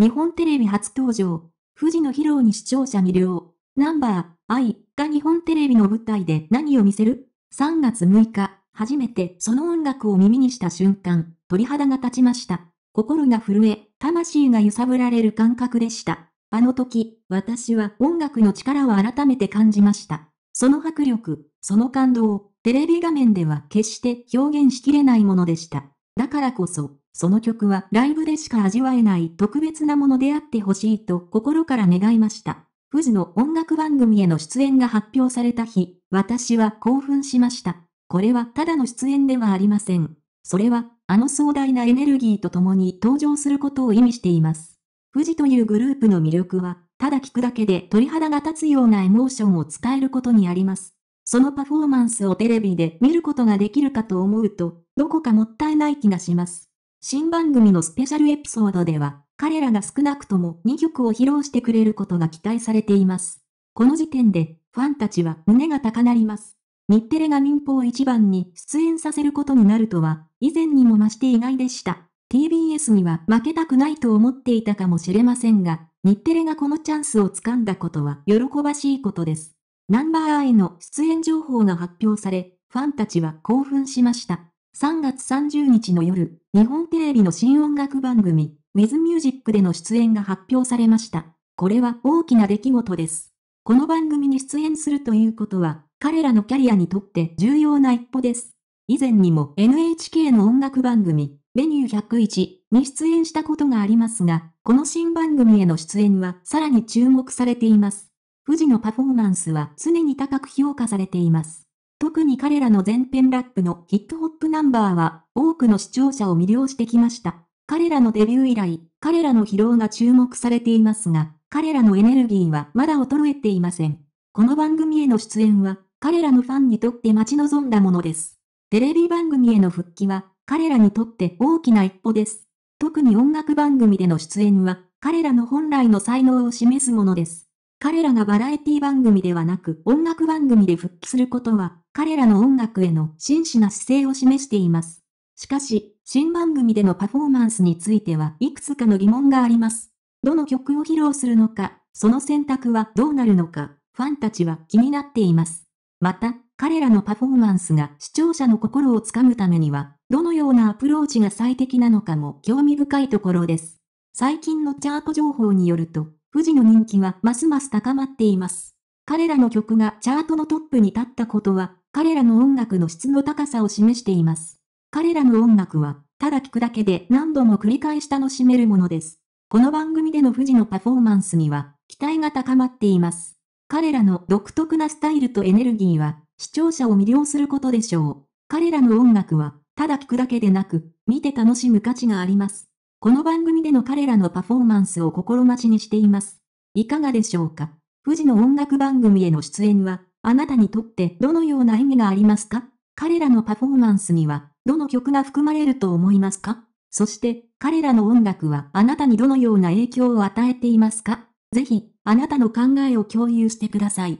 日本テレビ初登場、富士の披露に視聴者魅了。ナンバー、I が日本テレビの舞台で何を見せる ?3 月6日、初めてその音楽を耳にした瞬間、鳥肌が立ちました。心が震え、魂が揺さぶられる感覚でした。あの時、私は音楽の力を改めて感じました。その迫力、その感動、テレビ画面では決して表現しきれないものでした。だからこそ、その曲はライブでしか味わえない特別なものであってほしいと心から願いました。富士の音楽番組への出演が発表された日、私は興奮しました。これはただの出演ではありません。それは、あの壮大なエネルギーと共に登場することを意味しています。富士というグループの魅力は、ただ聞くだけで鳥肌が立つようなエモーションを伝えることにあります。そのパフォーマンスをテレビで見ることができるかと思うと、どこかもったいない気がします。新番組のスペシャルエピソードでは、彼らが少なくとも2曲を披露してくれることが期待されています。この時点で、ファンたちは胸が高鳴ります。日テレが民放一番に出演させることになるとは、以前にも増して意外でした。TBS には負けたくないと思っていたかもしれませんが、日テレがこのチャンスをつかんだことは喜ばしいことです。ナンバーアイの出演情報が発表され、ファンたちは興奮しました。3月30日の夜、日本テレビの新音楽番組、With Music での出演が発表されました。これは大きな出来事です。この番組に出演するということは、彼らのキャリアにとって重要な一歩です。以前にも NHK の音楽番組、メニュー101に出演したことがありますが、この新番組への出演はさらに注目されています。富士のパフォーマンスは常に高く評価されています。特に彼らの前編ラップのヒットホップナンバーは多くの視聴者を魅了してきました。彼らのデビュー以来、彼らの疲労が注目されていますが、彼らのエネルギーはまだ衰えていません。この番組への出演は、彼らのファンにとって待ち望んだものです。テレビ番組への復帰は、彼らにとって大きな一歩です。特に音楽番組での出演は、彼らの本来の才能を示すものです。彼らがバラエティ番組ではなく音楽番組で復帰することは、彼らの音楽への真摯な姿勢を示しています。しかし、新番組でのパフォーマンスについてはいくつかの疑問があります。どの曲を披露するのか、その選択はどうなるのか、ファンたちは気になっています。また、彼らのパフォーマンスが視聴者の心をつかむためには、どのようなアプローチが最適なのかも興味深いところです。最近のチャート情報によると、富士の人気はますます高まっています。彼らの曲がチャートのトップに立ったことは、彼らの音楽の質の高さを示しています。彼らの音楽は、ただ聴くだけで何度も繰り返し楽しめるものです。この番組での富士のパフォーマンスには、期待が高まっています。彼らの独特なスタイルとエネルギーは、視聴者を魅了することでしょう。彼らの音楽は、ただ聴くだけでなく、見て楽しむ価値があります。この番組での彼らのパフォーマンスを心待ちにしています。いかがでしょうか富士の音楽番組への出演は、あなたにとってどのような意味がありますか彼らのパフォーマンスには、どの曲が含まれると思いますかそして、彼らの音楽はあなたにどのような影響を与えていますかぜひ、あなたの考えを共有してください。